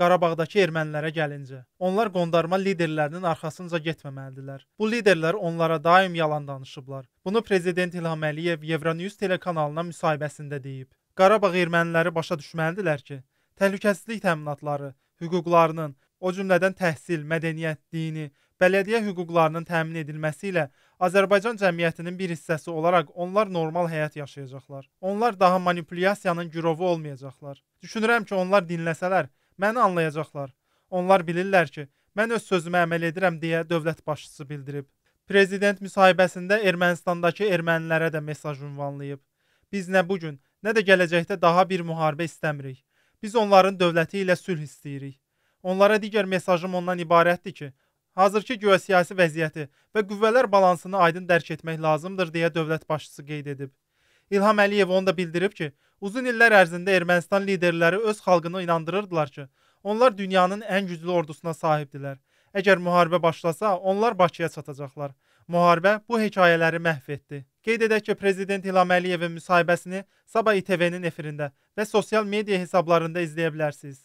Qarabağdakı ermənilərə gəlincə, onlar qondarma liderlərinin arxasınca getməməlidirlər. Bu liderlər onlara daim yalan danışıblar. Bunu prezident İlham Əliyev Euronews telekanalına müsahibəsində deyib. Qarabağ erməniləri başa düşməlidirlər ki, təhlükəsizlik təminatları, hüquqlarının, o cümlədən təhsil, mədəniyyət, dini, bələdiyyə hüquqlarının təmin edilməsi ilə Azərbaycan cəmiyyətinin bir hissəsi olaraq onlar normal həyat yaşayacaqlar. Onlar daha manipulyasiyanın gürovu olmayacaqlar. Düşünürəm ki, onlar dinləsələr, məni anlayacaqlar. Onlar bilirlər ki, mən öz sözümə əməl edirəm deyə dövlət başçısı bildirib. Prezident müsahibəsində Ermənistandakı ermənilərə də mesaj ünvanlayıb. Biz nə bu gün, nə də gələcəkdə daha bir müharibə istəmirik. Biz onların dövləti ilə sülh istəyirik. Onlara digər mesajım ondan ibarətdir ki, hazırki geosiyasi vəziyyəti və qüvvələr balansını aydın dərk etmək lazımdır deyə dövlət başçısı qeyd edib. İlham Əliyev onu da bildirib ki, uzun illər ərzində Ermənistan liderləri öz xalqını inandırırdılar ki, onlar dünyanın ən güclü ordusuna sahibdilər. Əgər müharibə başlasa, onlar Bakıya çatacaqlar. Müharibə bu hekayələri məhv etdi. Qeyd edək ki, prezident İlham Əliyevin müsahibəsini Sabah ITV-nin efirində və sosial media hesablarında izləyə bilərsiniz.